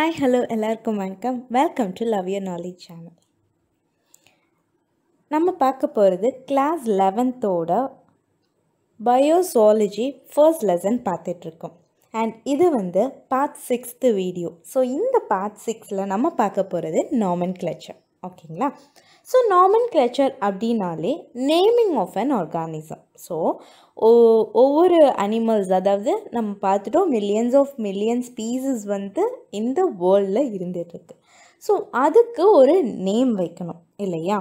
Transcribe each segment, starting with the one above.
Hi hello எல்லாருக்கும் வணக்கம் welcome to love your knowledge channel நம்ம பார்க்க போகிறது கிளாஸ் லெவன்த்தோட பயோசாலஜி ஃபர்ஸ்ட் லெசன் பார்த்துட்ருக்கோம் அண்ட் இது வந்து பார்ட் சிக்ஸ்த்து வீடியோ ஸோ இந்த பார்ட் சிக்ஸில் நம்ம பார்க்க போகிறது நாமன் கிளச்சர் ஓகேங்களா ஸோ நாமன் கிளச்சர் அப்படின்னாலே naming of an organism so ஒவ்வொரு அனிமல்ஸ் அதாவது நம்ம பார்த்துட்டோம் மில்லியன்ஸ் ஆஃப் மில்லியன் ஸ்பீசஸ் வந்து இந்த வேர்ல்டில் இருந்துகிட்ருக்கு ஸோ அதுக்கு ஒரு நேம் வைக்கணும் இல்லையா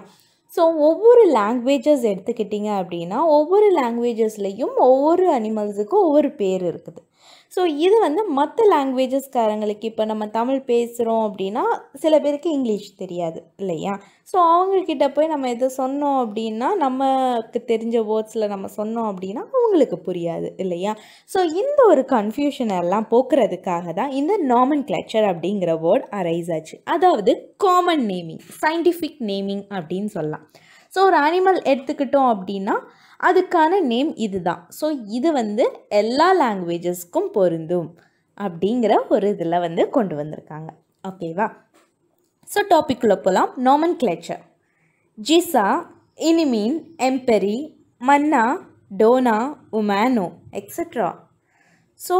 ஸோ ஒவ்வொரு லாங்குவேஜஸ் எடுத்துக்கிட்டிங்க அப்படின்னா ஒவ்வொரு லாங்குவேஜஸ்லேயும் ஒவ்வொரு அனிமல்ஸுக்கும் ஒவ்வொரு பேர் இருக்குது ஸோ இது வந்து மற்ற லாங்குவேஜஸ்காரங்களுக்கு இப்போ நம்ம தமிழ் பேசுகிறோம் அப்படின்னா சில பேருக்கு இங்கிலீஷ் தெரியாது இல்லையா ஸோ அவங்கக்கிட்ட போய் நம்ம எது சொன்னோம் அப்படின்னா நமக்கு தெரிஞ்ச வேர்ட்ஸில் நம்ம சொன்னோம் அப்படின்னா அவங்களுக்கு புரியாது இல்லையா ஸோ இந்த ஒரு கன்ஃபியூஷன் எல்லாம் போக்குறதுக்காக தான் இந்த நாமன் கிளச்சர் அப்படிங்கிற வேர்ட் அரைஸ் ஆச்சு அதாவது காமன் நேமிங் சயின்டிஃபிக் நேமிங் அப்படின்னு சொல்லலாம் ஸோ ஒரு அனிமல் எடுத்துக்கிட்டோம் அப்படின்னா அதுக்கான நேம் இதுதான் ஸோ இது வந்து எல்லா லாங்குவேஜஸ்க்கும் பொருந்தும் அப்படிங்கிற ஒரு இதில் வந்து கொண்டு வந்திருக்காங்க ஓகேவா ஸோ டாபிக்குள்ளே போகலாம் நாமன் கிளேச்சர் ஜிசா இனிமீன் எம்பெரி மன்னா டோனா உமேனோ எக்ஸட்ரா ஸோ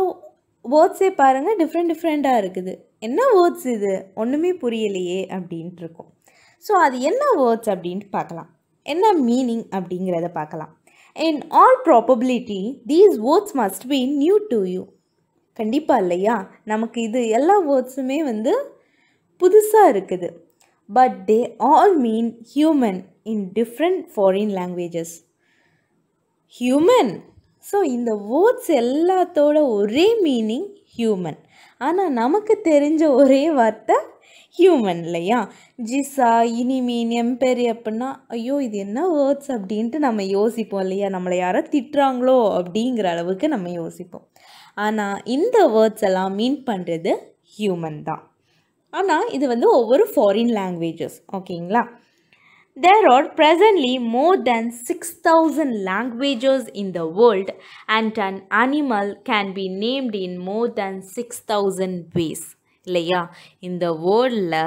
வேர்ட்ஸே பாருங்கள் டிஃப்ரெண்ட் டிஃப்ரெண்ட்டாக இருக்குது என்ன வேர்ட்ஸ் இது ஒன்றுமே புரியலையே அப்படின்ட்டு இருக்கும் ஸோ அது என்ன வேர்ட்ஸ் அப்படின்ட்டு பார்க்கலாம் என்ன மீனிங் அப்படிங்கிறத பார்க்கலாம் in all probability these words must be new to you கண்டிப்பாக இல்லையா நமக்கு இது எல்லா வேர்ட்ஸுமே வந்து புதுசாக இருக்குது but they all mean human in different foreign languages human so இந்த வேர்ட்ஸ் எல்லாத்தோட ஒரே மீனிங் ஹியூமன் ஆனால் நமக்கு தெரிஞ்ச ஒரே வார்த்தை ஹியூமன் இல்லையா ஜிசா இனிமீனியம் பெரிய அப்படின்னா ஐயோ இது என்ன வேர்ட்ஸ் அப்படின்ட்டு நம்ம யோசிப்போம் இல்லையா நம்மளை யாரோ திட்டுறாங்களோ அப்படிங்கிற அளவுக்கு நம்ம யோசிப்போம் ஆனால் இந்த வேர்ட்ஸ் எல்லாம் மீன் பண்ணுறது ஹியூமன் தான் ஆனால் இது வந்து ஒவ்வொரு ஃபாரின் லாங்குவேஜஸ் ஓகேங்களா there are presently more than six thousand languages in the world and an animal can be named in more than six thousand ways இல்லையா இந்த வேர்ல்டில்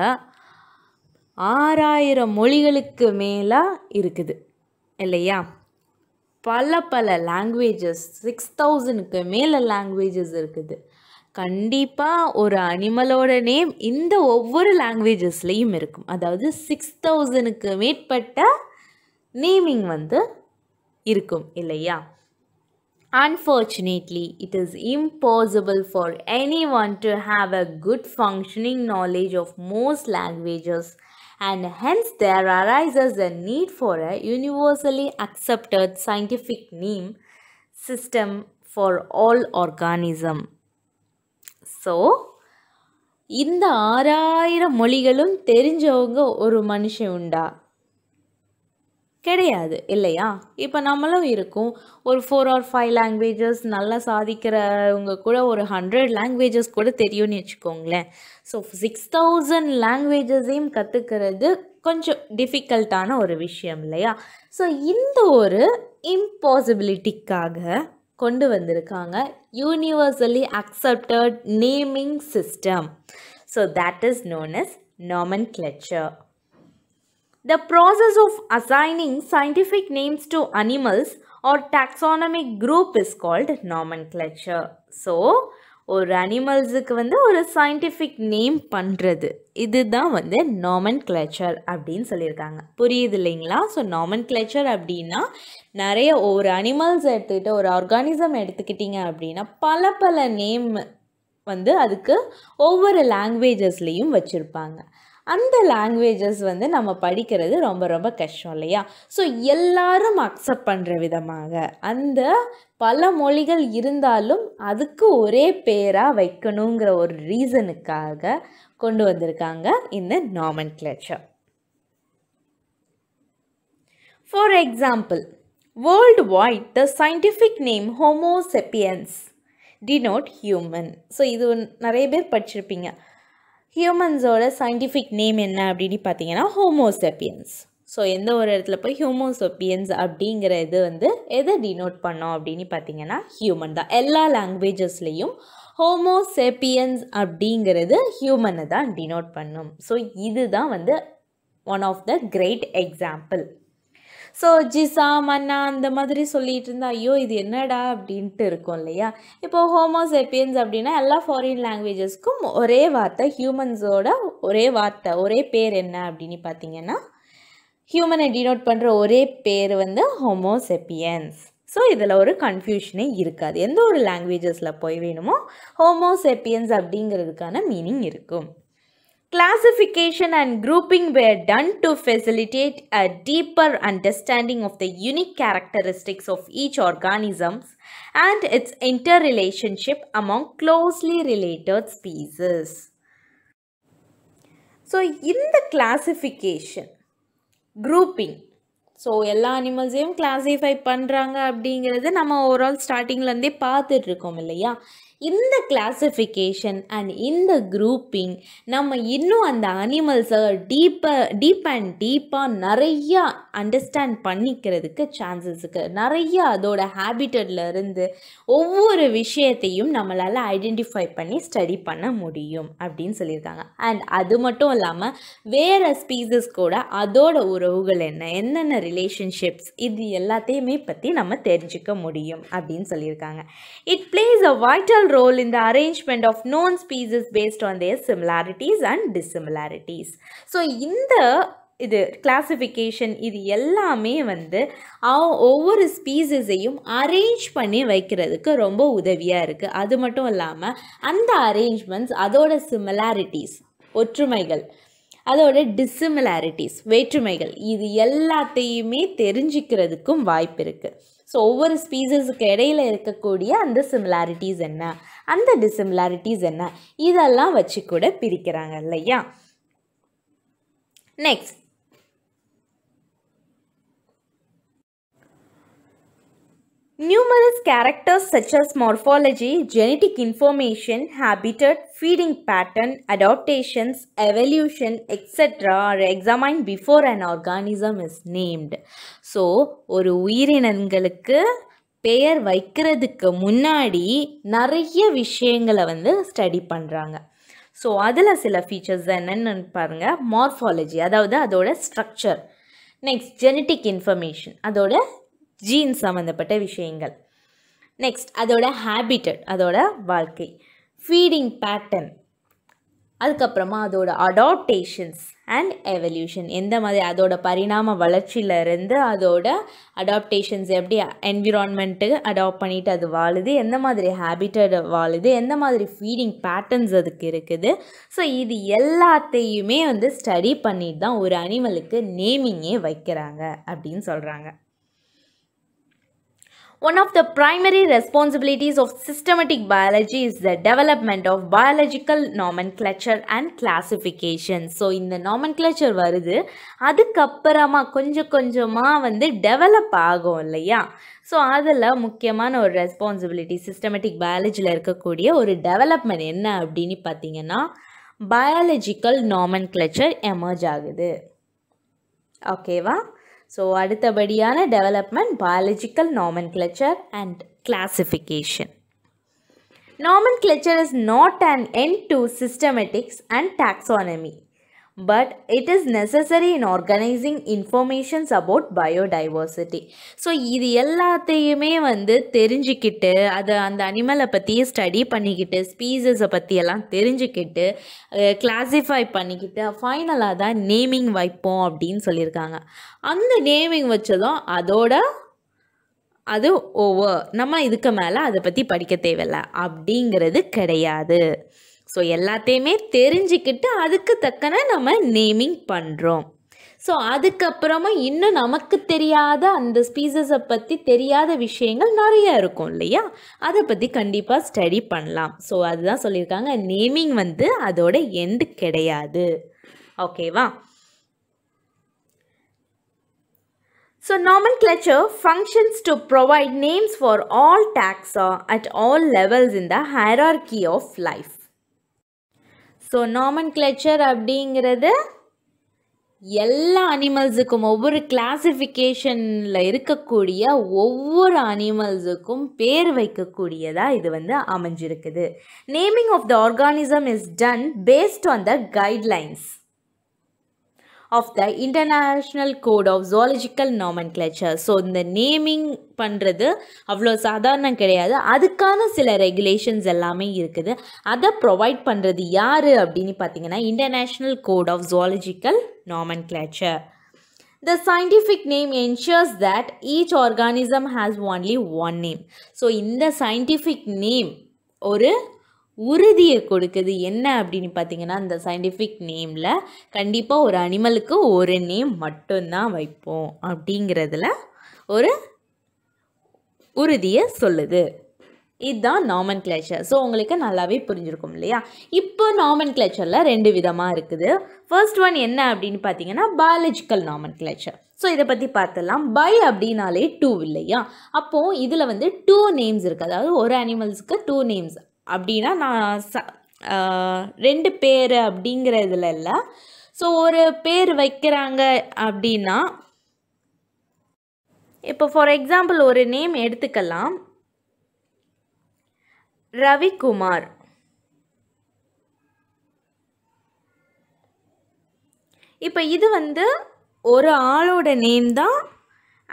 ஆறாயிரம் மொழிகளுக்கு மேலாக இருக்குது இல்லையா பல பல லாங்குவேஜஸ் சிக்ஸ் தௌசண்ட்க்கு மேலே லாங்குவேஜஸ் இருக்குது கண்டிப்பாக ஒரு அனிமலோட நேம் இந்த ஒவ்வொரு லாங்குவேஜஸ்லேயும் இருக்கும் அதாவது சிக்ஸ் தௌசண்ட்க்கு மேற்பட்ட நேமிங் வந்து இருக்கும் இல்லையா Unfortunately, it is impossible for anyone to have a good functioning knowledge of most languages and hence there arises a need for a universally accepted scientific name system for all organism. So, இந்த ஆறாயிரம் மொழிகளும் தெரிஞ்சவங்க ஒரு மனுஷன் உண்டா கிடையாது இல்லையா இப்போ நம்மளும் இருக்கும் ஒரு ஃபோர் ஆர் ஃபைவ் லாங்குவேஜஸ் நல்லா சாதிக்கிறவங்க கூட ஒரு ஹண்ட்ரட் லாங்குவேஜஸ் கூட தெரியும்னு வச்சுக்கோங்களேன் ஸோ சிக்ஸ் தௌசண்ட் லாங்குவேஜஸையும் கற்றுக்கிறது கொஞ்சம் டிஃபிகல்ட்டான ஒரு விஷயம் இல்லையா ஸோ இந்த ஒரு இம்பாசிபிலிட்டிக்காக கொண்டு வந்திருக்காங்க universally accepted naming system so that is known is nomenclature The process of assigning scientific names to animals or taxonomic group is called nomenclature. So, ஒரு அனிமல்ஸுக்கு வந்து ஒரு சயின்டிஃபிக் நேம் பண்ணுறது இதுதான் வந்து நாமன் கிளச்சர் அப்படின்னு சொல்லியிருக்காங்க புரியுது இல்லைங்களா ஸோ நாமன் கிளச்சர் அப்படின்னா நிறைய ஒரு அனிமல்ஸ் எடுத்துக்கிட்டு ஒரு ஆர்கானிசம் எடுத்துக்கிட்டிங்க அப்படின்னா பல பல நேம் வந்து அதுக்கு ஒவ்வொரு லாங்குவேஜஸ்லேயும் வச்சுருப்பாங்க அந்த லாங்குவேஜஸ் வந்து நம்ம படிக்கிறது ரொம்ப ரொம்ப கஷ்டம் இல்லையா ஸோ எல்லாரும் அக்செப்ட் பண்ணுற விதமாக அந்த பல மொழிகள் இருந்தாலும் அதுக்கு ஒரே பேராக வைக்கணுங்கிற ஒரு ரீசனுக்காக கொண்டு வந்திருக்காங்க இந்த nomenclature for example worldwide the scientific name Homo sapiens denote human so இது நிறைய பேர் படிச்சிருப்பீங்க ஹியூமன்ஸோட சயின்டிஃபிக் நேம் என்ன அப்படின்னு பார்த்தீங்கன்னா ஹோமோசெப்பியன்ஸ் ஸோ எந்த ஒரு இடத்துல போய் ஹியூமோசெப்பியன்ஸ் அப்படிங்கிற இது வந்து எதை டினோட் பண்ணோம் அப்படின்னு பார்த்தீங்கன்னா ஹியூமன் தான் எல்லா லாங்குவேஜஸ்லேயும் ஹோமோசெப்பியன்ஸ் அப்படிங்கிறது ஹியூமனை தான் டினோட் பண்ணும் ஸோ இதுதான் வந்து one of the great example so ஜிசா மன்னா அந்த மாதிரி சொல்லிகிட்டு இருந்தா ஐயோ இது என்னடா அப்படின்ட்டு இருக்கும் இல்லையா இப்போது ஹோமோசெப்பியன்ஸ் அப்படின்னா எல்லா ஃபாரின் லாங்குவேஜஸ்க்கும் ஒரே வார்த்தை ஹியூமன்ஸோட ஒரே வார்த்தை ஒரே பேர் என்ன அப்படின்னு பார்த்தீங்கன்னா ஹியூமனை டினோட் பண்ணுற ஒரே பேர் வந்து ஹோமோசெப்பியன்ஸ் ஸோ இதில் ஒரு கன்ஃபியூஷனே இருக்காது எந்த ஒரு லாங்குவேஜஸில் போய் வேணுமோ ஹோமோசெப்பியன்ஸ் அப்படிங்கிறதுக்கான மீனிங் இருக்கும் Classification and grouping were done to facilitate a deeper understanding of the unique characteristics of each organism and its interrelationship among closely related species. So in the classification, grouping, so எல்லா அனிமல்ஸையும் classify பண்ணுறாங்க அப்படிங்கிறது நம்ம overall ஸ்டார்டிங்லேருந்தே பார்த்துட்ருக்கோம் இல்லையா இந்த classification and இந்த grouping நம்ம இன்னும் அந்த அனிமல்ஸை டீப்பாக டீப் அண்ட் டீப்பாக நிறையா அண்டர்ஸ்டாண்ட் பண்ணிக்கிறதுக்கு சான்சஸ் இருக்குது நிறையா அதோட இருந்து ஒவ்வொரு விஷயத்தையும் நம்மளால் ஐடென்டிஃபை பண்ணி ஸ்டடி பண்ண முடியும் அப்படின்னு சொல்லியிருக்காங்க அண்ட் அது மட்டும் இல்லாமல் வேறு ஸ்பீசஸ் கூட அதோட உறவுகள் என்ன என்னென்ன ரிலேஷன்ஷிப்ஸ் இது எல்லாத்தையுமே பற்றி நம்ம தெரிஞ்சுக்க முடியும் அப்படின்னு சொல்லியிருக்காங்க it plays a vital role in the arrangement of known species based on their similarities and dissimilarities. So இந்த இது கிளாசிஃபிகேஷன் இது எல்லாமே வந்து ஒவ்வொரு ஸ்பீசஸையும் அரேஞ்ச் பண்ணி வைக்கிறதுக்கு ரொம்ப உதவியாக இருக்குது அது மட்டும் இல்லாமல் அந்த அரேஞ்ச்மெண்ட்ஸ் அதோட சிமிலாரிட்டிஸ் ஒற்றுமைகள் அதோட டிசிமிலாரிட்டிஸ் வேற்றுமைகள் இது எல்லாத்தையுமே தெரிஞ்சுக்கிறதுக்கும் வாய்ப்பு இருக்குது ஸோ ஒவ்வொரு ஸ்பீசஸுக்கு இடையில் இருக்கக்கூடிய அந்த சிமிலாரிட்டிஸ் என்ன அந்த டிசிமிலாரிட்டிஸ் என்ன இதெல்லாம் வச்சு கூட பிரிக்கிறாங்க இல்லையா next Numerous characters such as morphology, genetic information, habitat, feeding pattern, adaptations, evolution, etc. are examined before an organism is named. So, ஒரு உயிரினங்களுக்கு பெயர் வைக்கிறதுக்கு முன்னாடி நிறைய விஷயங்களை வந்து ஸ்டடி பண்ணுறாங்க ஸோ அதில் சில ஃபீச்சர்ஸ் என்னென்னு பாருங்கள் மார்ஃபாலஜி அதாவது அதோட ஸ்ட்ரக்சர் நெக்ஸ்ட் ஜெனட்டிக் இன்ஃபர்மேஷன் அதோட ஜீன்ஸ் சம்மந்தப்பட்ட விஷயங்கள் நெக்ஸ்ட் அதோட ஹேபிட்டட் அதோட வாழ்க்கை ஃபீடிங் பேட்டர்ன் அதுக்கப்புறமா அதோட அடாப்டேஷன்ஸ் அண்ட் எவல்யூஷன் எந்த மாதிரி அதோட பரிணாம வளர்ச்சியிலேருந்து அதோட அடாப்டேஷன்ஸ் எப்படி என்விரான்மெண்ட்டு அடாப்ட் பண்ணிட்டு அது வாழுது எந்த மாதிரி ஹேபிட்டட் வாழுது எந்த மாதிரி ஃபீடிங் பேட்டர்ன்ஸ் அதுக்கு இருக்குது ஸோ இது எல்லாத்தையுமே வந்து ஸ்டடி பண்ணிட்டு தான் ஒரு அனிமலுக்கு நேமிங்கே வைக்கிறாங்க அப்படின்னு சொல்கிறாங்க One of the primary responsibilities of systematic biology is the development of biological nomenclature and classification. So இந்த நாமன்கிளேச்சர் வருது அதுக்கப்புறமா கொஞ்சம் கொஞ்சமாக வந்து டெவலப் ஆகும் இல்லையா ஸோ அதில் முக்கியமான ஒரு ரெஸ்பான்சிபிலிட்டி சிஸ்டமேட்டிக் பயாலஜியில் இருக்கக்கூடிய ஒரு டெவலப்மெண்ட் என்ன அப்படின்னு பார்த்தீங்கன்னா பயாலஜிக்கல் நாமன் கிளச்சர் எமர்ஜ் ஆகுது ஓகேவா So, அடுத்தபடியான development, biological nomenclature and classification. Nomenclature is not an end to systematics and taxonomy. but it is necessary in organizing informations about biodiversity so இது எல்லாத்தையுமே வந்து தெரிஞ்சுக்கிட்டு அதை அந்த அனிமலை பற்றி ஸ்டடி பண்ணிக்கிட்டு ஸ்பீசஸை பற்றியெல்லாம் தெரிஞ்சுக்கிட்டு கிளாஸிஃபை பண்ணிக்கிட்டு ஃபைனலாக தான் நேமிங் வைப்போம் அப்படின்னு சொல்லியிருக்காங்க அந்த நேமிங் வச்சதும் அதோட அது ஓவர் நம்ம இதுக்கு மேலே அதை பற்றி படிக்க தேவையில்லை அப்படிங்கிறது கிடையாது ஸோ எல்லாத்தையுமே தெரிஞ்சுக்கிட்டு அதுக்கு தக்கன நம்ம நேமிங் பண்ணுறோம் ஸோ அதுக்கப்புறமா இன்னும் நமக்கு தெரியாத அந்த ஸ்பீசஸை பற்றி தெரியாத விஷயங்கள் நிறைய இருக்கும் இல்லையா அதை பற்றி கண்டிப்பாக ஸ்டடி பண்ணலாம் ஸோ அதுதான் சொல்லியிருக்காங்க நேமிங் வந்து அதோட எண்டு கிடையாது ஓகேவா so nomenclature functions to provide names for all taxa at all levels in the hierarchy of life so nomenclature அப்படிங்கிறது எல்லா அனிமல்ஸுக்கும் ஒவ்வொரு கிளாசிஃபிகேஷனில் இருக்கக்கூடிய ஒவ்வொரு அனிமல்ஸுக்கும் பேர் வைக்கக்கூடியதாக இது வந்து அமைஞ்சிருக்குது naming of the organism is done based on the guidelines of the International Code of Zoological Nomenclature so இந்த நேமிங் பண்ணுறது அவ்வளோ சாதாரணம் கிடையாது அதுக்கான சில ரெகுலேஷன்ஸ் எல்லாமே இருக்குது அதை ப்ரொவைட் பண்ணுறது யார் அப்படின்னு பார்த்தீங்கன்னா International Code of Zoological Nomenclature the scientific name ensures that each organism has only one name so இந்த சயின்டிஃபிக் நேம் ஒரு உறுதியை கொடுக்குது என்ன அப்படின்னு பார்த்தீங்கன்னா இந்த சயின்டிஃபிக் நேமில் கண்டிப்பாக ஒரு அனிமலுக்கு ஒரு நேம் மட்டும்தான் வைப்போம் அப்படிங்கிறதுல ஒரு உறுதியை சொல்லுது இதுதான் நாமன் கிளேச்சர் ஸோ உங்களுக்கு நல்லாவே புரிஞ்சிருக்கும் இல்லையா இப்போ நாமன் கிளேச்சரில் ரெண்டு விதமாக இருக்குது ஃபர்ஸ்ட் ஒன் என்ன அப்படின்னு பார்த்தீங்கன்னா பயாலஜிக்கல் நாமன் கிளேச்சர் ஸோ இதை பற்றி பார்த்துலாம் பை அப்படின்னாலே டூ இல்லையா அப்போது இதில் வந்து டூ நேம்ஸ் இருக்குது அதாவது ஒரு அனிமல்ஸுக்கு டூ நேம்ஸ் அப்படின்னா நான் ச ரெண்டு பேர் அப்படிங்கிறதுல இல்லை ஸோ ஒரு பேர் வைக்கிறாங்க அப்படின்னா இப்போ ஃபார் எக்ஸாம்பிள் ஒரு நேம் எடுத்துக்கலாம் ரவிக்குமார் இப்போ இது வந்து ஒரு ஆளோட நேம் தான்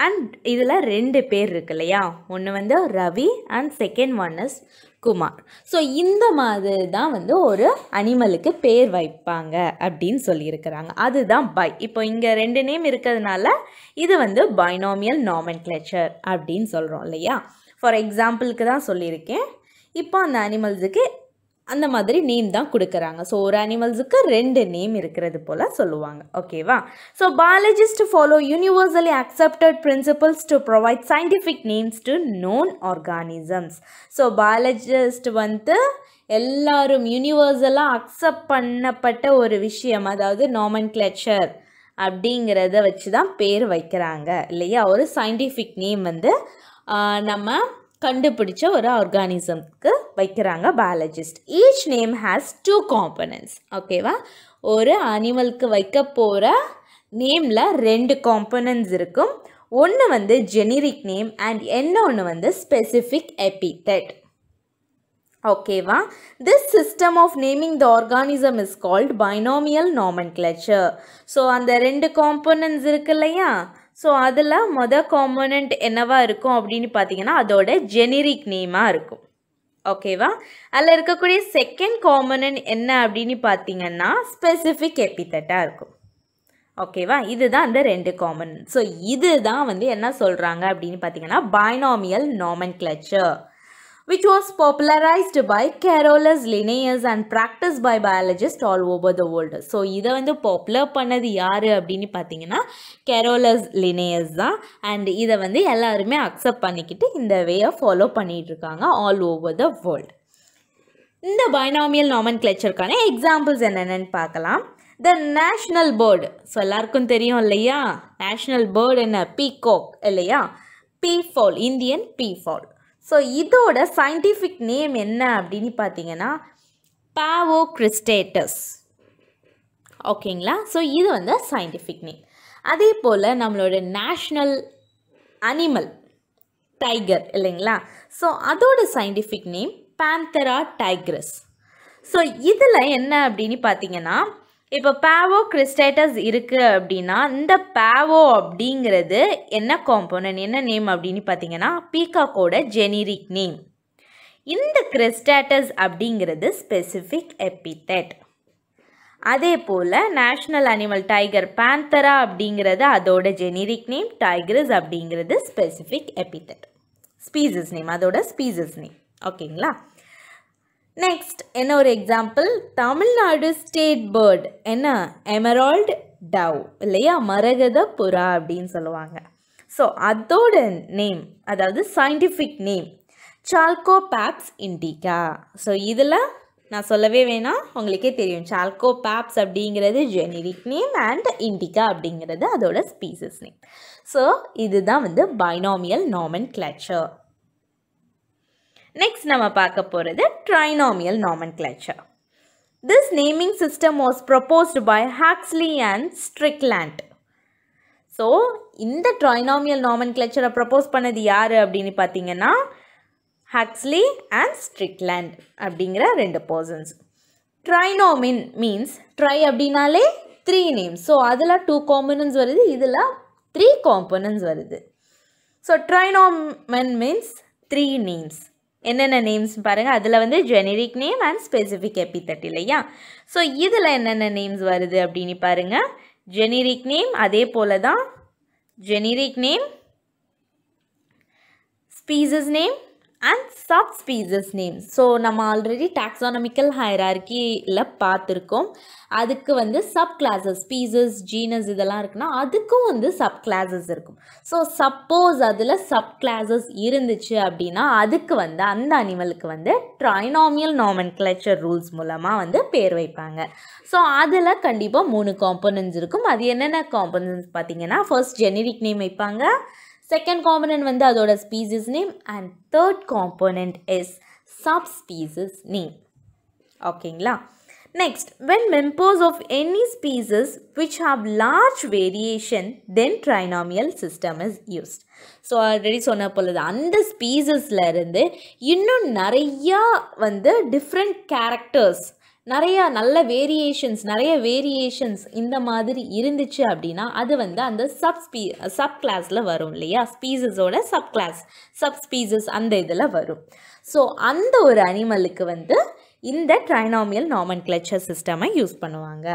அண்ட் இதில் ரெண்டு பேர் இருக்கு இல்லையா ஒன்று வந்து Ravi and second one is Kumar so இந்த மாதிரி தான் வந்து ஒரு அனிமலுக்கு பேர் வைப்பாங்க அப்படின்னு சொல்லியிருக்கிறாங்க அதுதான் பை இப்போ இங்கே ரெண்டு நேம் இருக்கிறதுனால இது வந்து பைனாமியல் நாமன் கிளச்சர் அப்படின்னு சொல்கிறோம் இல்லையா ஃபார் எக்ஸாம்பிளுக்கு தான் சொல்லியிருக்கேன் இப்போ அந்த அனிமல்ஸுக்கு அந்த மாதிரி நேம் தான் கொடுக்குறாங்க ஸோ ஒரு அனிமல்ஸுக்கு ரெண்டு நேம் இருக்கிறது போல் சொல்லுவாங்க ஓகேவா so biologist follow universally accepted principles to provide scientific names to known organisms so biologist வந்து எல்லாரும் யூனிவர்சலாக அக்செப்ட் பண்ணப்பட்ட ஒரு விஷயம் அதாவது நாமன் கிளச்சர் அப்படிங்கிறத வச்சு தான் பேர் வைக்கிறாங்க இல்லையா ஒரு சயின்டிஃபிக் நேம் வந்து நம்ம கண்டுபிடிச்ச ஒரு ஆர்கானிசம்க்கு வைக்கிறாங்க biologist each name has two components ஓகேவா ஒரு அனிமல்க்கு வைக்க போகிற நேமில் ரெண்டு காம்பனன்ஸ் இருக்கும் ஒன்று வந்து ஜெனிரிக் நேம் அண்ட் என்ன ஒன்று வந்து ஸ்பெசிஃபிக் எபித்தட் ஓகேவா this system of naming the organism is called binomial nomenclature so அந்த ரெண்டு காம்பனன்ஸ் இருக்கு இல்லையா ஸோ அதில் மொதல் காம்போனண்ட் என்னவாக இருக்கும் அப்படின்னு பார்த்தீங்கன்னா அதோட ஜெனரிக் நேமாக இருக்கும் ஓகேவா அதில் இருக்கக்கூடிய செகண்ட் காம்போனன்ட் என்ன அப்படின்னு பார்த்தீங்கன்னா ஸ்பெசிஃபிக் எபித்தட்டாக இருக்கும் ஓகேவா இதுதான் அந்த ரெண்டு காமன் ஸோ இது தான் வந்து என்ன சொல்கிறாங்க அப்படின்னு பார்த்தீங்கன்னா binomial nomenclature which was popularized by Carolus Linnaeus and practiced by biologists all over the world. So இதை வந்து பாப்புலர் பண்ணது யார் அப்படின்னு பார்த்தீங்கன்னா கெரோலஸ் லினேயஸ் தான் அண்ட் இதை வந்து எல்லாருமே அக்செப்ட் பண்ணிக்கிட்டு இந்த வேயை ஃபாலோ பண்ணிகிட்டு இருக்காங்க ஆல் ஓவர் த வேர்ல்டு இந்த பைனாமியல் நாமன் கிளச்சருக்கான எக்ஸாம்பிள்ஸ் என்னென்னு பார்க்கலாம் த நேஷ்னல் பேர்டு ஸோ எல்லாருக்கும் தெரியும் இல்லையா நேஷ்னல் பேர்டு என்ன பீகாக் இல்லையா பீஃபால் இந்தியன் பீஃபால் ஸோ இதோட சயின்டிஃபிக் நேம் என்ன அப்படின்னு பார்த்தீங்கன்னா பாவோ கிறிஸ்டேட்டஸ் ஓகேங்களா ஸோ இது வந்து சயின்டிஃபிக் நேம் அதே போல் நம்மளோட நேஷ்னல் அனிமல் டைகர் இல்லைங்களா ஸோ அதோட scientific name Panthera tigris so இதில் என்ன அப்படின்னு பார்த்தீங்கன்னா இப்போ பேவோ கிறிஸ்டேட்டஸ் இருக்குது அப்படின்னா இந்த பேவோ அப்படிங்கிறது என்ன காம்போனன்ட் என்ன நேம் அப்படின்னு பார்த்தீங்கன்னா பீகாக்கோட ஜெனிரிக் நேம் இந்த கிறிஸ்டேட்டஸ் அப்படிங்கிறது ஸ்பெசிஃபிக் எபித்தெட் அதே போல் நேஷ்னல் அனிமல் டைகர் பேந்தரா அப்படிங்கிறது அதோட ஜெனிரிக் நேம் டைகர்ஸ் அப்படிங்கிறது ஸ்பெசிஃபிக் எபித்தெட் ஸ்பீசஸ் நேம் அதோட ஸ்பீசஸ் நேம் ஓகேங்களா நெக்ஸ்ட் என்ன ஒரு எக்ஸாம்பிள் தமிழ்நாடு ஸ்டேட் பேர்ட் என்ன எமரால்டு டவ் இல்லையா மரகத புறா அப்படின்னு சொல்லுவாங்க ஸோ அதோட நேம் அதாவது scientific name Chalcophaps indica so இதில் நான் சொல்லவே வேணாம் உங்களுக்கே தெரியும் சால்கோ பேப்ஸ் அப்படிங்கிறது ஜெனரிக் நேம் அண்ட் இண்டிகா அப்படிங்கிறது அதோட ஸ்பீசஸ் நேம் ஸோ இதுதான் வந்து பைனாமியல் நாமன் கிளச்சர் நெக்ஸ்ட் நம்ம பார்க்க போகிறது trinomial nomenclature this naming system was proposed by Huxley and Land so இந்த ட்ரைனாமியல் நாமன் கிளச்சரை ப்ரப்போஸ் பண்ணது யார் அப்படின்னு பார்த்தீங்கன்னா ஹாக்ஸ்லி அண்ட் லேண்ட் அப்படிங்கிற ரெண்டு பர்சன்ஸ் ட்ரைனோமின் மீன்ஸ் ட்ரை அப்படின்னாலே த்ரீ நேம்ஸ் ஸோ அதில் டூ காம்பனன்ஸ் வருது இதில் த்ரீ காம்பனன்ஸ் வருது so trinomen means three names என்னென்ன நேம்ஸ் பாருங்கள் அதில் வந்து generic name and specific epithet இல்லையா ஸோ இதில் என்னென்ன நேம்ஸ் வருது அப்படின்னு பாருங்கள் ஜெனரிக் நேம் அதே போல் தான் generic name species name and subspecies name so நம்ம ஆல்ரெடி டாக்ஸானமிக்கல் ஹைரார்கியில் பார்த்துருக்கோம் அதுக்கு வந்து சப் கிளாஸஸ் ஸ்பீசஸ் ஜீனஸ் இதெல்லாம் இருக்குன்னா அதுக்கும் வந்து சப் கிளாஸஸ் இருக்கும் ஸோ சப்போஸ் அதில் சப் கிளாஸஸ் இருந்துச்சு அப்படின்னா அதுக்கு வந்து அந்த அனிமலுக்கு வந்து ட்ரைனாமியல் நாமன் கிளச்சர் ரூல்ஸ் மூலமாக வந்து பேர் வைப்பாங்க ஸோ அதில் கண்டிப்பாக மூணு காம்பனன்ஸ் இருக்கும் அது என்னென்ன காம்பனன்ஸ் பார்த்தீங்கன்னா ஃபர்ஸ்ட் ஜெனரிக் நேம் வைப்பாங்க செகண்ட் காம்பனன்ட் வந்து அதோட species name and third component is species name ஓகேங்களா next when members of any species which have large variation then trinomial system is used so already சொன்ன பொழுது அந்த ஸ்பீசஸில் இருந்து இன்னும் நிறையா வந்து டிஃப்ரெண்ட் கேரக்டர்ஸ் நிறையா நல்ல வேரியேஷன்ஸ் நிறைய வேரியேஷன்ஸ் இந்த மாதிரி இருந்துச்சு அப்படின்னா அது வந்து அந்த சப் ஸ்பீ சப் கிளாஸில் வரும் இல்லையா ஸ்பீசஸோட சப் கிளாஸ் சப் ஸ்பீசஸ் அந்த இதில் வரும் ஸோ அந்த ஒரு அனிமலுக்கு வந்து இந்த ட்ரைனாமியல் நாமன் கிளச்சர் சிஸ்டமை யூஸ் பண்ணுவாங்க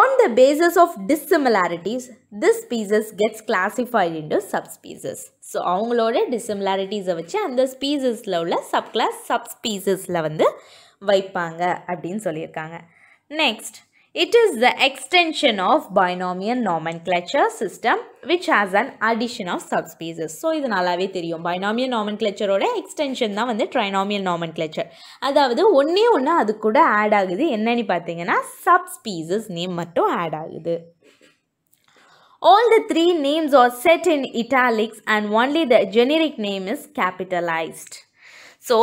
on the basis of dissimilarities this species gets classified into species so அவங்களோட டிசிமிலாரிட்டிஸை வச்சு அந்த ஸ்பீசஸில் உள்ள சப் கிளாஸ் சப் ஸ்பீசஸில் வந்து வைப்பாங்க அப்படின்னு சொல்லியிருக்காங்க next it is the extension of binomial nomenclature system which has an addition of subspecies so இது நல்லாவே தெரியும் பைனாமியன் நாமன் கிளச்சரோட எக்ஸ்டென்ஷன் தான் வந்து ட்ரைனாமியன் நாமன் கிளச்சர் அதாவது ஒன்றே ஒன்று அது கூட ஆட் ஆகுது என்னன்னு பார்த்தீங்கன்னா சப்ஸ்பீசஸ் நேம் மட்டும் ஆட் ஆகுது all the three names are set in italics and only the generic name is capitalised so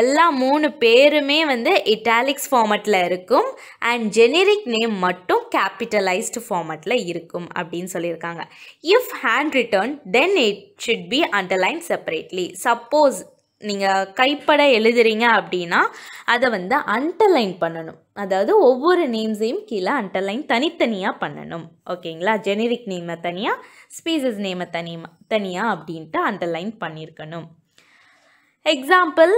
எல்லா மூணு பேருமே வந்து இட்டாலிக்ஸ் ஃபார்மட்டில் இருக்கும் அண்ட் ஜெனரிக் நேம் மட்டும் கேபிட்டலைஸ்டு ஃபார்மட்டில் இருக்கும் அப்படின்னு சொல்லியிருக்காங்க if handwritten then it should be underline separately suppose நீங்கள் கைப்பட எழுதுறீங்க அப்படின்னா அதை வந்து அண்டர்லைன் பண்ணணும் அதாவது ஒவ்வொரு நேம்ஸையும் கீழே அண்டர்லைன் தனித்தனியாக பண்ணணும் ஓகேங்களா ஜெனரிக் நேமை தனியாக ஸ்பீசஸ் நேமை தனி தனியாக அப்படின்ட்டு அண்டர்லைன் பண்ணியிருக்கணும் எக்ஸாம்பிள்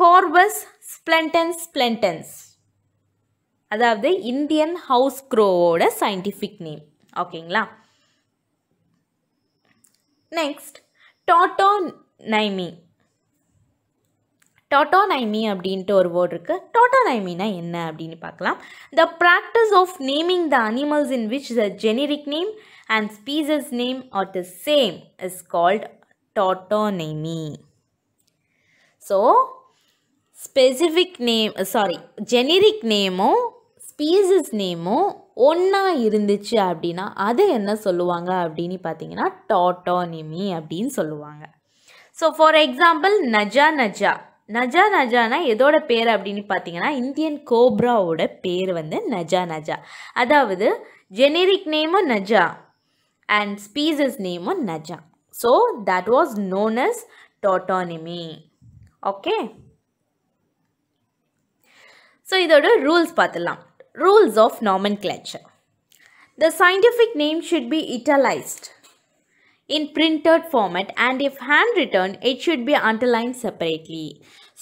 கோர்வஸ் ஸ்பிளண்டன்ஸ் ஸ்பிளண்டன்ஸ் அதாவது இந்தியன் ஹவுஸ் க்ரோவோட சயின்டிஃபிக் நேம் ஓகேங்களா நெக்ஸ்ட் டோட்டோ நைமி நைமி அப்படின்ட்டு ஒரு வேர்டு இருக்குது நைமினா என்ன அப்படின்னு பார்க்கலாம் the practice of naming the animals in which the generic name and species name are the same is called நைமி so specific name sorry generic நேமும் ஸ்பீசஸ் நேமும் ஒன்றா இருந்துச்சு அப்படின்னா அதை என்ன சொல்லுவாங்க அப்படின்னு பார்த்தீங்கன்னா டாட்டோனிமி அப்படின்னு சொல்லுவாங்க so for example Naja Naja Naja நஜானா எதோட பேர் அப்படின்னு பார்த்தீங்கன்னா இந்தியன் கோப்ராவோட பேர் வந்து நஜா நஜா அதாவது ஜெனரிக் நேமும் நஜா அண்ட் ஸ்பீசஸ் நேமும் Naja so that was known as tautonymy okay so இதோட ரூல்ஸ் பார்த்துடலாம் rules of nomenclature the scientific name should be italicised in printed format and if handwritten it should be underline separately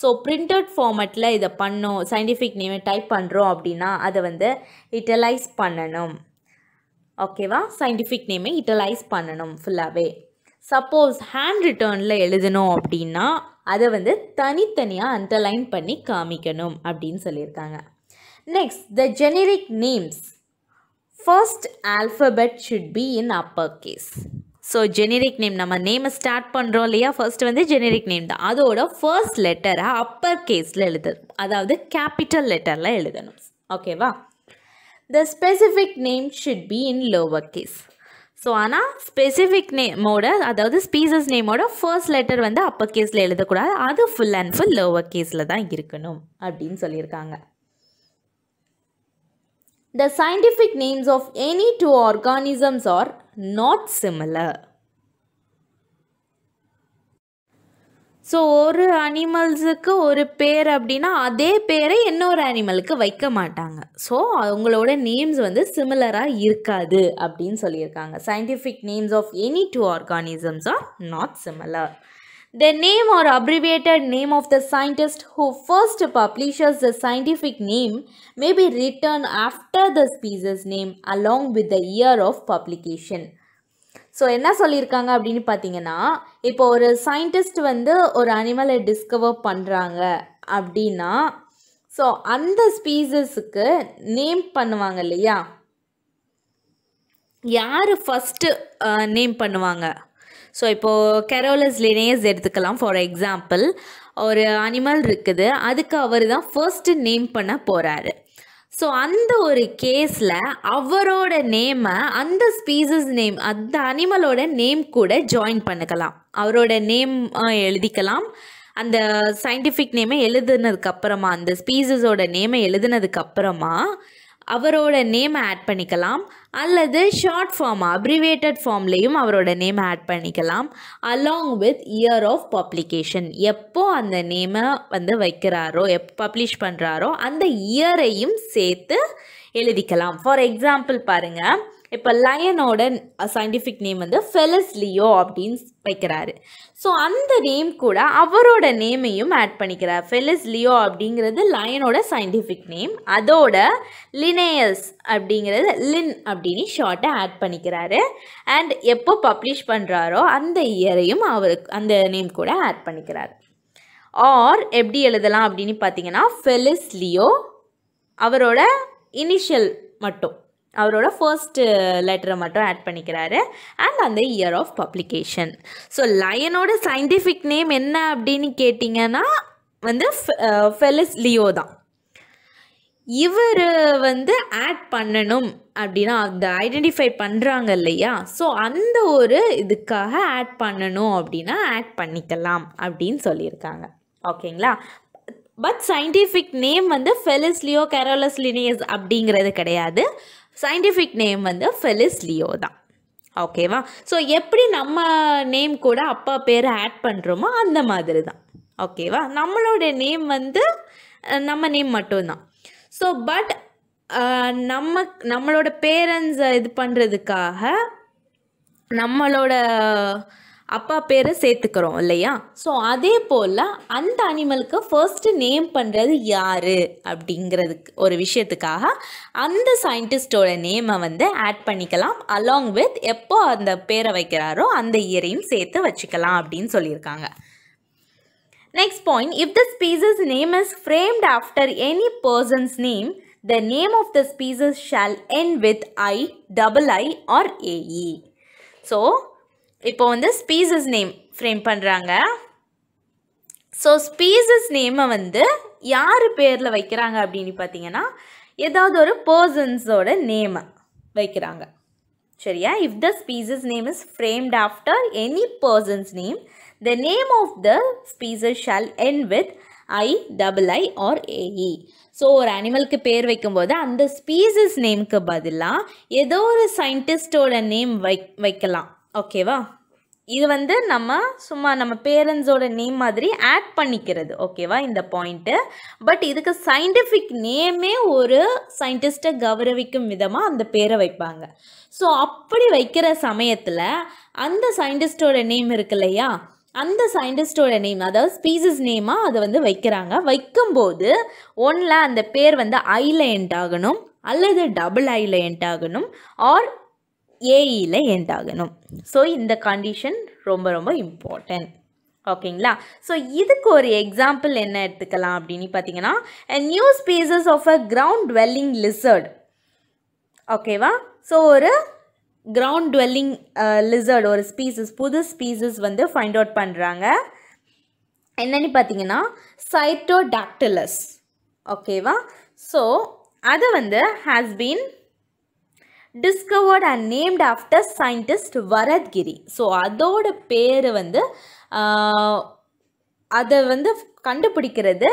so printed ஃபார்மெட்டில் இதை பண்ணோம் scientific நேமை type பண்ணுறோம் அப்படின்னா அதை வந்து இட்டலைஸ் பண்ணணும் ஓகேவா சயின்டிஃபிக் நேமை இட்டலைஸ் பண்ணணும் ஃபுல்லாகவே சப்போஸ் ஹேண்ட் ரிட்டர்னில் எழுதணும் அப்படின்னா அதை வந்து தனித்தனியாக அண்டர்லைன் பண்ணி காமிக்கணும் அப்படின்னு சொல்லியிருக்காங்க next the generic names first alphabet should be in upper case so generic name நம்ம நேமை ஸ்டார்ட் பண்ணுறோம் இல்லையா ஃபர்ஸ்ட் வந்து ஜெனரிக் நேம் தான் அதோட ஃபர்ஸ்ட் லெட்டரை அப்பர் கேஸில் எழுதணும் அதாவது கேபிட்டல் லெட்டரில் எழுதணும் ஓகேவா the specific name should be in lower case so ஆனால் ஸ்பெசிஃபிக் நேமோட அதாவது ஸ்பீசஸ் நேமோட ஃபர்ஸ்ட் லெட்டர் வந்து அப்பர் கேஸில் எழுதக்கூடாது அது ஃபுல் அண்ட் ஃபுல் லோவர் கேஸில் தான் இருக்கணும் அப்படின்னு சொல்லியிருக்காங்க the scientific names of any two organisms are not similar so ஒரு அனிமல்ஸுக்கு ஒரு பேர் அப்படின்னா அதே பேரை இன்னொரு அனிமலுக்கு வைக்க மாட்டாங்க ஸோ அவங்களோட நேம்ஸ் வந்து சிமிலராக இருக்காது அப்படின்னு சொல்லியிருக்காங்க scientific names of any two organisms are not similar the name are abbreviated name of the scientist who first publishers the scientific name may be written after the species name along with the year of publication so என்ன சொல்லியிருக்காங்க அப்படின்னு பார்த்தீங்கன்னா இப்போ ஒரு scientist வந்து ஒரு அனிமலை discover பண்ணுறாங்க அப்படின்னா ஸோ அந்த ஸ்பீசஸுக்கு நேம் பண்ணுவாங்க இல்லையா யார் ஃபஸ்ட்டு நேம் பண்ணுவாங்க ஸோ இப்போது கெரோலஸ் லினேஸ் எடுத்துக்கலாம் ஃபார் எக்ஸாம்பிள் ஒரு அனிமல் இருக்குது அதுக்கு அவர் தான் ஃபர்ஸ்ட்டு நேம் பண்ண போகிறாரு ஸோ அந்த ஒரு கேஸில் அவரோட நேமை அந்த ஸ்பீசஸ் நேம் அந்த அனிமலோட நேம் கூட ஜாயின் பண்ணிக்கலாம் அவரோட நேம் எழுதிக்கலாம் அந்த சயின்டிஃபிக் நேமை எழுதுனதுக்கப்புறமா அந்த ஸ்பீசஸோட நேமை எழுதுனதுக்கப்புறமா அவரோட நேமை ஆட் பண்ணிக்கலாம் அல்லது ஷார்ட் ஃபார்ம் அப்ரிவேட்டட் ஃபார்ம்லேயும் அவரோட நேம் ஆட் பண்ணிக்கலாம் along with year of publication எப்போ அந்த நேமை வந்து வைக்கிறாரோ எப் பப்ளிஷ் பண்ணுறாரோ அந்த இயரையும் சேர்த்து எழுதிக்கலாம் ஃபார் எக்ஸாம்பிள் பாருங்கள் இப்போ லயனோட சயின்டிஃபிக் நேம் வந்து ஃபெலஸ் லியோ அப்படின்னு வைக்கிறாரு ஸோ அந்த நேம் கூட அவரோட நேமையும் ஆட் பண்ணிக்கிறார் ஃபெலஸ் லியோ அப்படிங்கிறது லயனோட சயின்டிஃபிக் நேம் அதோட லினேயஸ் அப்படிங்கிறது லின் அப்படின்னு ஷார்ட்டை ஆட் பண்ணிக்கிறாரு அண்ட் எப்போ பப்ளிஷ் பண்ணுறாரோ அந்த இயரையும் அவருக்கு அந்த நேம் கூட ஆட் பண்ணிக்கிறார் ஆர் எப்படி எழுதலாம் அப்படின்னு பார்த்தீங்கன்னா ஃபெலிஸ் லியோ அவரோட இனிஷியல் மட்டும் அவரோட ஃபர்ஸ்ட் லெட்டரை மட்டும் ஆட் பண்ணிக்கிறாரு அண்ட் அந்த இயர் ஆஃப் பப்ளிகேஷன் ஸோ லயனோட சயின்டிஃபிக் நேம் என்ன அப்படின்னு கேட்டிங்கன்னா வந்து ஃபெலிஸ் லியோ தான் இவர் வந்து ஆட் பண்ணணும் அப்படின்னா அந்த ஐடென்டிஃபை பண்ணுறாங்க இல்லையா ஸோ அந்த ஒரு இதுக்காக ஆட் பண்ணணும் அப்படின்னா ஆட் பண்ணிக்கலாம் அப்படின்னு சொல்லியிருக்காங்க ஓகேங்களா பட் சயின்டிஃபிக் நேம் வந்து ஃபெலிஸ்லியோ கேரோலஸ் லினியஸ் அப்படிங்கிறது கிடையாது சயின்டிஃபிக் நேம் வந்து ஃபெலிஸ் லியோ தான் ஓகேவா ஸோ எப்படி நம்ம நேம் கூட அப்பா பேரை ஆட் பண்ணுறோமோ அந்த மாதிரி தான் ஓகேவா நம்மளோட நேம் வந்து நம்ம நேம் மட்டும்தான் ஸோ பட் நம்ம நம்மளோட பேரண்ட்ஸை இது பண்ணுறதுக்காக நம்மளோட அப்பா பேரை சேர்த்துக்கிறோம் இல்லையா ஸோ அதே போல் அந்த அனிமலுக்கு ஃபர்ஸ்ட் நேம் பண்ணுறது யார் அப்படிங்கிறதுக்கு ஒரு விஷயத்துக்காக அந்த சயின்டிஸ்டோட நேமை வந்து ஆட் பண்ணிக்கலாம் அலாங் வித் எப்போ அந்த பேரை வைக்கிறாரோ அந்த இயரையும் சேர்த்து வச்சுக்கலாம் அப்படின்னு சொல்லியிருக்காங்க next point if the species name is framed after any person's name the name of the species shall end with I double I or A E so இப்போ வந்து ஸ்பீசஸ் நேம் ஃப்ரேம் பண்ணுறாங்க ஸோ ஸ்பீசஸ் நேமை வந்து யார் பேரில் வைக்கிறாங்க அப்படின்னு பார்த்தீங்கன்னா ஏதாவது ஒரு பர்சன்ஸோட நேமை வைக்கிறாங்க சரியா if the species name is framed after any person's name the name of the species shall end with I double I or A E so ஒரு அனிமலுக்கு பேர் வைக்கும்போது அந்த ஸ்பீசஸ் நேமுக்கு பதிலாக ஏதோ ஒரு சயின்டிஸ்டோட நேம் வை வைக்கலாம் ஓகேவா இது வந்து நம்ம சும்மா நம்ம பேரண்ட்ஸோட நேம் மாதிரி ஆட் பண்ணிக்கிறது ஓகேவா இந்த பாயிண்ட்டு பட் இதுக்கு சயின்டிஃபிக் நேமே ஒரு சயின்டிஸ்ட்டை கௌரவிக்கும் விதமாக அந்த பேரை வைப்பாங்க ஸோ அப்படி வைக்கிற சமயத்தில் அந்த சயின்டிஸ்டோட நேம் இருக்கு இல்லையா அந்த சயின்டிஸ்டோட நேம் அதாவது ஸ்பீசஸ் நேமாக அதை வந்து வைக்கிறாங்க வைக்கும்போது ஒன்றில் அந்த பேர் வந்து ஐல ஆகணும் அல்லது டபுள் ஐல ஆகணும் ஆர் ஏஇயில் e எண்ட் ஆகணும் ஸோ இந்த கண்டிஷன் ரொம்ப ரொம்ப இம்பார்ட்டன்ட் ஓகேங்களா ஸோ இதுக்கு ஒரு எக்ஸாம்பிள் என்ன எடுத்துக்கலாம் அப்படின்னு பார்த்தீங்கன்னா new species of a ground dwelling lizard ஓகேவா ஸோ ஒரு கிரவுண்ட் டுவெல்லிங் லிசர்ட் ஒரு ஸ்பீசஸ் புது ஸ்பீசஸ் வந்து ஃபைண்ட் அவுட் பண்ணுறாங்க என்னன்னு பார்த்தீங்கன்னா சைட்டோடாக்டலஸ் ஓகேவா ஸோ அது வந்து has been discovered and named after scientist Varadgiri so அதோட பேர் வந்து அதை வந்து கண்டுபிடிக்கிறது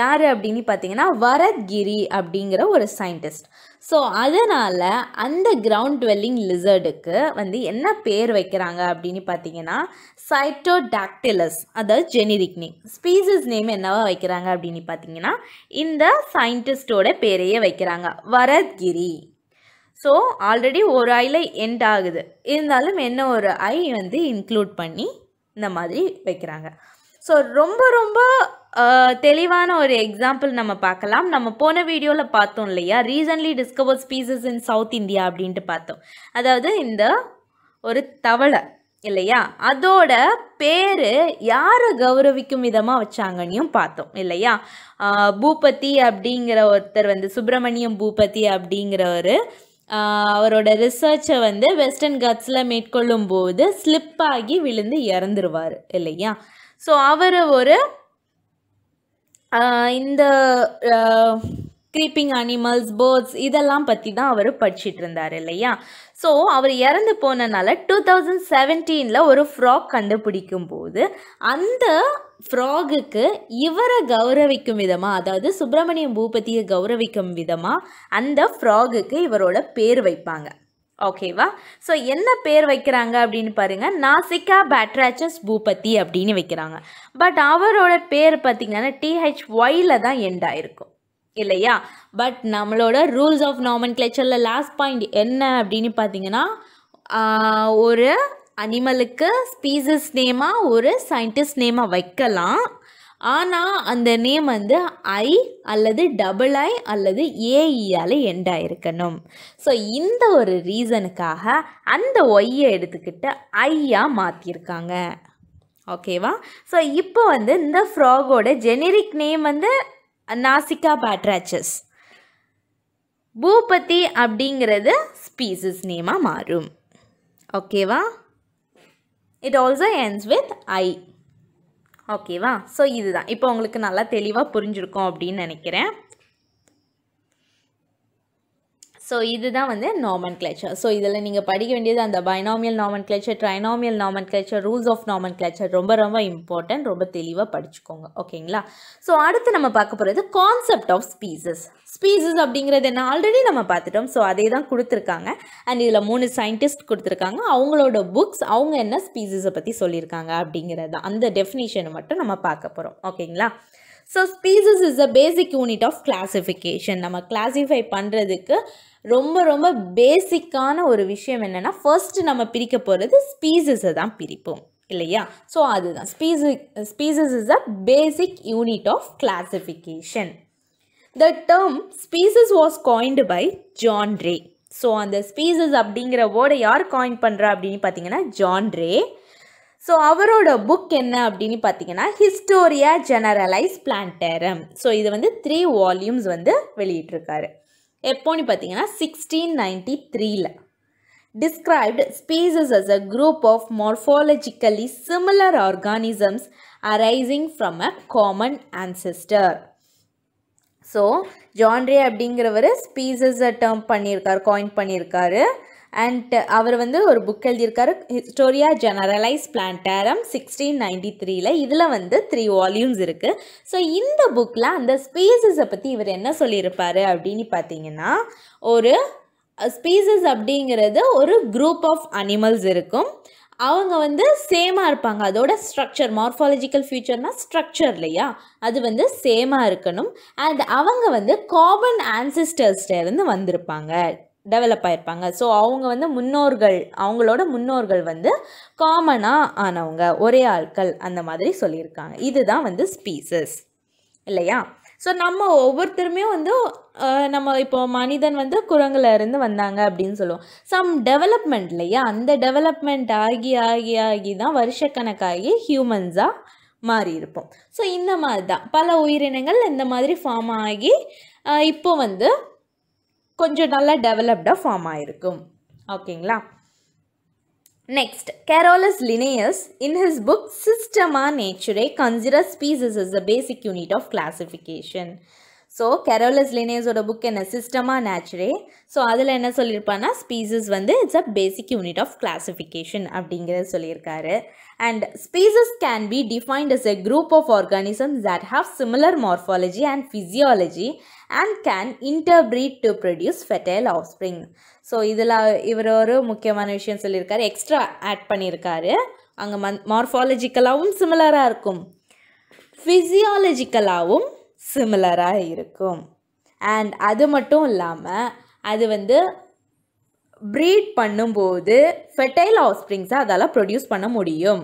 யார் அப்படின்னு பார்த்தீங்கன்னா வரத்கிரி அப்படிங்கிற ஒரு சயின்டிஸ்ட் ஸோ அதனால் அந்த கிரவுண்ட் டுவெல்லிங் லிசர்டுக்கு வந்து என்ன பேர் வைக்கிறாங்க அப்படின்னு பார்த்தீங்கன்னா சைட்டோடாக்டிலஸ் அதாவது ஜெனிரிக் நேம் ஸ்பீசஸ் நேம் என்னவா வைக்கிறாங்க அப்படின்னு பார்த்தீங்கன்னா இந்த சயின்டிஸ்டோட பேரையே வைக்கிறாங்க வரத்கிரி ஸோ ஆல்ரெடி ஒரு ஐயில் எண்ட் ஆகுது இருந்தாலும் என்ன ஒரு ஐ வந்து இன்க்ளூட் பண்ணி இந்த மாதிரி வைக்கிறாங்க ஸோ ரொம்ப ரொம்ப தெளிவான ஒரு எக்ஸாம்பிள் நம்ம பார்க்கலாம் நம்ம போன வீடியோவில் பார்த்தோம் இல்லையா recently discover species in South India அப்படின்ட்டு பார்த்தோம் அதாவது இந்த ஒரு தவளை இல்லையா அதோட பேர் யாரை கௌரவிக்கும் விதமாக வச்சாங்கன்னையும் பார்த்தோம் இல்லையா பூபதி அப்படிங்கிற ஒருத்தர் வந்து சுப்பிரமணியம் பூபதி அப்படிங்கிற ஒரு அவரோட ரிசர்ச்சை வந்து வெஸ்டர்ன் கட்ஸில் மேற்கொள்ளும் போது ஸ்லிப்பாகி விழுந்து இறந்துருவார் இல்லையா ஸோ அவரை ஒரு இந்த க்ரீப்பிங் அனிமல்ஸ் பேர்ட்ஸ் இதெல்லாம் பற்றி தான் அவர் படிச்சுட்டு இருந்தார் இல்லையா ஸோ அவர் இறந்து போனனால டூ தௌசண்ட் செவன்டீனில் ஒரு ஃப்ராக் கண்டுபிடிக்கும் போது அந்த ஃப்ராகுக்கு இவரை கௌரவிக்கும் விதமாக அதாவது சுப்பிரமணியம் பூபதியை கௌரவிக்கும் விதமாக அந்த ஃப்ராகுக்கு இவரோட பேர் வைப்பாங்க ஓகேவா ஸோ என்ன பேர் வைக்கிறாங்க அப்படின்னு பாருங்கள் நாசிகா பேட்ராச்சஸ் பூபதி அப்படின்னு வைக்கிறாங்க பட் அவரோட பேர் பார்த்திங்கன்னா டிஹெச் ஒயில தான் எண்ட் ஆயிருக்கும் இல்லையா பட் நம்மளோட ரூல்ஸ் ஆஃப் நாமன் கிளேச்சரில் லாஸ்ட் பாயிண்ட் என்ன அப்படின்னு பார்த்தீங்கன்னா ஒரு அனிமலுக்கு ஸ்பீசஸ் நேமாக ஒரு சயின்டிஸ்ட் நேமாக வைக்கலாம் ஆனால் அந்த நேம் வந்து ஐ அல்லது டபுள் ஐ அல்லது ஏஇயால் எண்ட் e ஆகிருக்கணும் ஸோ இந்த ஒரு ரீசனுக்காக அந்த ஒய்யை எடுத்துக்கிட்டு ஐயாக மாற்றிருக்காங்க ஓகேவா ஸோ இப்போ வந்து இந்த ஃப்ராகோட ஜெனரிக் நேம் வந்து நாசிகா பேட்ராச்சஸ் பூபதி அப்படிங்கிறது ஸ்பீசஸ் நேமாக மாறும் ஓகேவா it also ends with I ஓகேவா ஸோ இதுதான் இப்போ உங்களுக்கு நல்லா தெளிவாக புரிஞ்சிருக்கும் அப்படின்னு நினைக்கிறேன் ஸோ இதுதான் வந்து நாமன் கிளச்சர் ஸோ இதில் நீங்கள் படிக்க வேண்டியது அந்த binomial nomenclature trinomial nomenclature rules of nomenclature ரொம்ப ரொம்ப இம்பார்ட்டன்ட் ரொம்ப தெளிவாக படிச்சுக்கோங்க ஓகேங்களா ஸோ அடுத்து நம்ம பார்க்க போகிறது கான்செப்ட் ஆஃப் ஸ்பீசஸ் ஸ்பீசஸ் அப்படிங்கிறது என்ன ஆல்ரெடி நம்ம பார்த்துட்டோம் ஸோ அதே தான் கொடுத்துருக்காங்க அண்ட் இதில் மூணு சயின்டிஸ்ட் கொடுத்துருக்காங்க அவங்களோட புக்ஸ் அவங்க என்ன ஸ்பீசஸை பற்றி சொல்லியிருக்காங்க அப்படிங்கிறது தான் அந்த டெஃபினேஷனை மட்டும் நம்ம பார்க்க போகிறோம் ஓகேங்களா so species is a basic unit of classification நம்ம கிளாஸிஃபை பண்ணுறதுக்கு ரொம்ப ரொம்ப பேசிக்கான ஒரு விஷயம் என்னென்னா ஃபர்ஸ்ட்டு நம்ம பிரிக்க போகிறது ஸ்பீசஸை தான் பிரிப்போம் இல்லையா ஸோ அதுதான் species species is a basic unit of classification the term species was coined by John Ray so அந்த ஸ்பீசஸ் அப்படிங்கிற வேர்டை யார் காயின் பண்ணுறா அப்படின்னு பார்த்தீங்கன்னா ஜான் ரே ஸோ அவரோட புக் என்ன அப்படின்னு பார்த்தீங்கன்னா ஹிஸ்டோரியா ஜெனரலைஸ் பிளான்டேரம் ஸோ இது வந்து த்ரீ வால்யூம்ஸ் வந்து வெளியிட்டிருக்காரு எப்போன்னு பார்த்தீங்கன்னா சிக்ஸ்டீன் நைன்டி த்ரீல described species as a group of morphologically similar organisms arising from a common ancestor so John Ray அப்படிங்கிறவர் ஸ்பீசஸை டேர்ம் பண்ணியிருக்கார் காயின் பண்ணியிருக்காரு அண்ட் uh, அவர் வந்து ஒரு புக் எழுதியிருக்காரு Historia Generalis Plantarum sixteen ninety த்ரீல இதில் வந்து த்ரீ வால்யூம்ஸ் இருக்குது ஸோ இந்த புக்கில் அந்த ஸ்பீசஸை பற்றி இவர் என்ன சொல்லியிருப்பார் அப்படின்னு பார்த்தீங்கன்னா ஒரு ஸ்பீசஸ் அப்படிங்கிறது ஒரு குரூப் ஆஃப் அனிமல்ஸ் இருக்கும் அவங்க வந்து சேமாக இருப்பாங்க அதோட ஸ்ட்ரக்சர் மார்ஃபாலஜிக்கல் ஃபியூச்சர்னால் ஸ்ட்ரக்சர் இல்லையா அது வந்து சேமாக இருக்கணும் அண்ட் அவங்க வந்து காமன் ஆன்சிஸ்டர்ஸ்டேருந்து வந்திருப்பாங்க டெவலப் ஆகிருப்பாங்க ஸோ அவங்க வந்து முன்னோர்கள் அவங்களோட முன்னோர்கள் வந்து காமனாக ஆனவங்க ஒரே ஆட்கள் அந்த மாதிரி சொல்லியிருக்காங்க இதுதான் வந்து ஸ்பீசஸ் இல்லையா ஸோ நம்ம ஒவ்வொருத்தருமே வந்து நம்ம இப்போ மனிதன் வந்து குரங்குலேருந்து வந்தாங்க அப்படின்னு சொல்லுவோம் சம் டெவலப்மெண்ட் இல்லையா அந்த டெவலப்மெண்ட் ஆகி ஆகி ஆகி தான் வருஷக்கணக்காகி ஹியூமன்ஸாக மாறி இருப்போம் ஸோ இந்த மாதிரி தான் பல உயிரினங்கள் இந்த மாதிரி ஃபார்ம் ஆகி இப்போ வந்து கொஞ்சம் நல்லா டெவலப்டாக ஃபார்ம் ஆகிருக்கும் ஓகேங்களா next Carolus Linnaeus in his book Systema Naturae consider species is a basic unit of classification so Carolus லினேஸோட புக் என்ன சிஸ்டமா நேச்சுரே ஸோ அதில் என்ன சொல்லியிருப்பான்னா ஸ்பீசஸ் வந்து it's a basic unit of classification அப்படிங்கிறத சொல்லியிருக்காரு and species can be defined as a group of organisms that have similar morphology and physiology and can interbreed to produce fertile offspring so இதில் இவர் ஒரு முக்கியமான விஷயம் சொல்லியிருக்காரு extra add பண்ணியிருக்காரு அங்கே மன் மார்ஃபாலஜிக்கலாகவும் சிமிலராக இருக்கும் ஃபிசியாலஜிக்கலாகவும் சிமிலராக இருக்கும் அண்ட் அது மட்டும் இல்லாமல் அது வந்து ப்ரீட் பண்ணும்போது ஃபெர்டைல் ஆஃப் அதால் ப்ரொடியூஸ் பண்ண முடியும்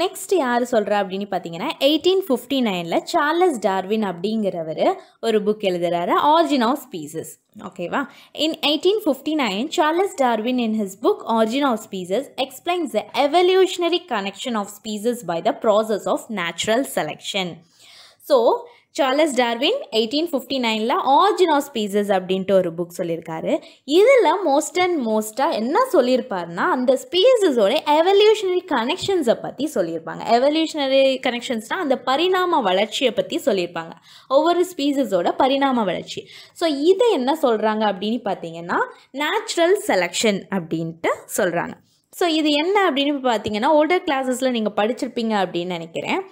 நெக்ஸ்ட் யார் சொல்கிறா அப்படின்னு பார்த்தீங்கன்னா எயிட்டீன் ஃபிஃப்டி நைனில் சார்லஸ் டார்வின் அப்படிங்கிறவர் ஒரு புக் எழுதுகிறாரு ஆர்ஜின் ஆஃப் ஸ்பீசஸ் ஓகேவா in eighteen fifty nine Charles Darwin in his book Origin of Species explains the evolutionary connection of species by the process of natural selection so Charles Darwin eighteen fifty நைனில் Origin of Species அப்படின்ட்டு ஒரு book சொல்லியிருக்காரு இதில் most and மோஸ்ட்டாக என்ன சொல்லியிருப்பாருன்னா அந்த ஸ்பீசஸோட evolutionary கனெக்ஷன்ஸை பற்றி சொல்லியிருப்பாங்க எவல்யூஷனரி கனெக்ஷன்ஸ்னால் அந்த பரிணாம வளர்ச்சியை பற்றி சொல்லியிருப்பாங்க ஒவ்வொரு ஸ்பீசஸோட பரிணாம வளர்ச்சி ஸோ இதை என்ன சொல்கிறாங்க அப்படின்னு பார்த்தீங்கன்னா நேச்சுரல் செலெக்ஷன் அப்படின்ட்டு சொல்கிறாங்க ஸோ இது என்ன அப்படின்னு பார்த்தீங்கன்னா ஓல்டர் கிளாஸஸில் நீங்கள் படிச்சிருப்பீங்க அப்படின்னு நினைக்கிறேன்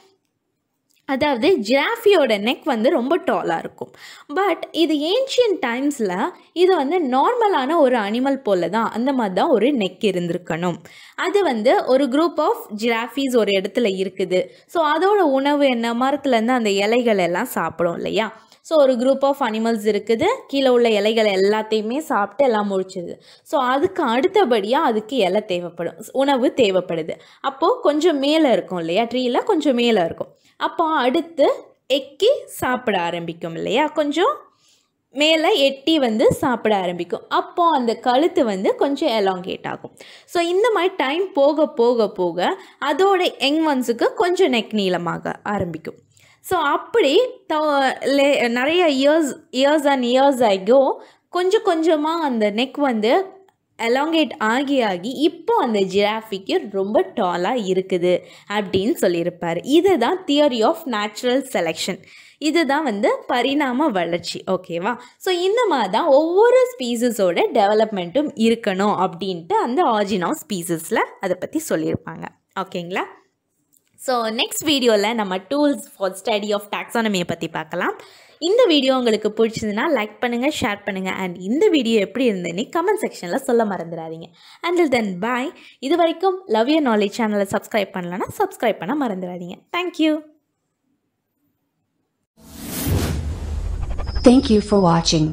அதாவது ஜிராஃபியோட நெக் வந்து ரொம்ப டாலாக இருக்கும் பட் இது ஏன்ஷியன் டைம்ஸில் இது வந்து நார்மலான ஒரு அனிமல் போல தான் அந்த மாதிரி தான் ஒரு நெக் இருந்திருக்கணும் அது வந்து ஒரு குரூப் ஆஃப் ஜிராஃபீஸ் ஒரு இடத்துல இருக்குது ஸோ அதோட உணவு என்ன மரத்துலேருந்து அந்த இலைகள் எல்லாம் சாப்பிடும் இல்லையா ஸோ ஒரு குரூப் ஆஃப் அனிமல்ஸ் இருக்குது கீழே உள்ள இலைகள் எல்லாத்தையுமே சாப்பிட்டு எல்லாம் முடிச்சிது ஸோ அதுக்கு அடுத்தபடியாக அதுக்கு இலை தேவைப்படும் உணவு தேவைப்படுது அப்போது கொஞ்சம் மேலே இருக்கும் இல்லையா ட்ரீயில் கொஞ்சம் மேலே இருக்கும் அப்போ அடுத்து எக்கி சாப்பிட ஆரம்பிக்கும் இல்லையா கொஞ்சம் மேலே எட்டி வந்து சாப்பிட ஆரம்பிக்கும் அப்போது அந்த கழுத்து வந்து கொஞ்சம் எலாங்கேட் ஆகும் ஸோ இந்த மாதிரி டைம் போக போக போக அதோட யங் ஒன்ஸுக்கு கொஞ்சம் நெக் நீளமாக ஆரம்பிக்கும் ஸோ அப்படி த நிறைய இயர்ஸ் இயர்ஸ் அண்ட் இயர்ஸ் ஆகியோ கொஞ்சம் கொஞ்சமாக அந்த நெக் வந்து எலாங்கேட் ஆகி ஆகி இப்போ அந்த ஜிராஃபிக்கு ரொம்ப டாலாக இருக்குது அப்படின்னு சொல்லியிருப்பார் இது தான் தியரி ஆஃப் நேச்சுரல் செலெக்ஷன் இதுதான் வந்து பரிணாம வளர்ச்சி ஓகேவா ஸோ இந்த மாதிரி தான் ஒவ்வொரு ஸ்பீசஸோட டெவலப்மெண்ட்டும் இருக்கணும் அப்படின்ட்டு அந்த ஆர்ஜினா ஸ்பீசஸில் அதை பற்றி சொல்லியிருப்பாங்க ஓகேங்களா ஸோ நெக்ஸ்ட் வீடியோவில் நம்ம டூல்ஸ் ஃபார் ஸ்டடி ஆஃப் டாக்ஸானமியை பற்றி பார்க்கலாம் இந்த வீடியோ உங்களுக்கு பிடிச்சதுன்னா லைக் பண்ணுங்கள் ஷேர் பண்ணுங்கள் அண்ட் இந்த வீடியோ எப்படி இருந்ததுன்னு கமெண்ட் செக்ஷனில் சொல்ல மறந்துடாதீங்க அண்ட் தென் பாய் இது வரைக்கும் லவ் யர் நாலேஜ் சேனலை சப்ஸ்கிரைப் பண்ணலன்னா சப்ஸ்கிரைப் பண்ண மறந்துடாதீங்க thank you Thank you for watching.